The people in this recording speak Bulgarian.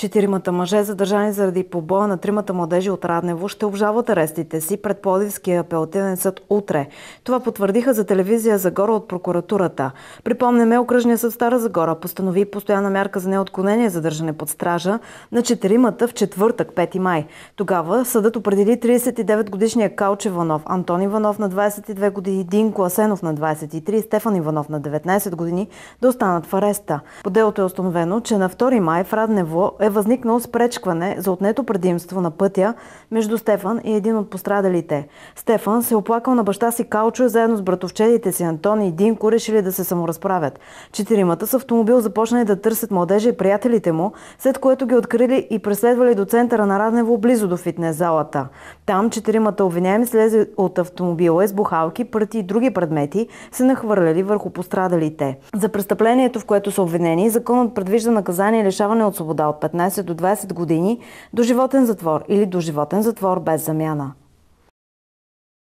Четиримата мъже, задържани заради побоя на тримата младежи от Раднево, ще обжават арестите си пред Плодивския апелативен съд утре. Това потвърдиха за телевизия Загора от прокуратурата. Припомняме, окръжния съд Стара Загора постанови постоянна мярка за неотклонение задържане под стража на четиримата в четвъртък, 5 май. Тогава съдът определи 39-годишния Калч Иванов, Антон Иванов на 22 години, Динко Асенов на 23, Стефан Иванов на 19 години да останат в ареста. По делото е установено, че на 2 май в Раднево е е възникнал възникнало спречкване за отнето предимство на пътя между Стефан и един от пострадалите. Стефан се оплакал на баща си Калчо и заедно с братовчедите си Антон и Динко решили да се саморазправят. Четиримата с автомобил започнали да търсят младежи и приятелите му, след което ги открили и преследвали до центъра на Раднево, близо до фитнес залата. Там четиримата обвиняеми слезе от автомобила и с бухалки, пръти и други предмети се нахвърляли върху пострадалите. За престъплението, в което са обвинени, законът предвижда наказание лишаване от свобода от 15 15 до 20 години, до животен затвор или до животен затвор без замяна.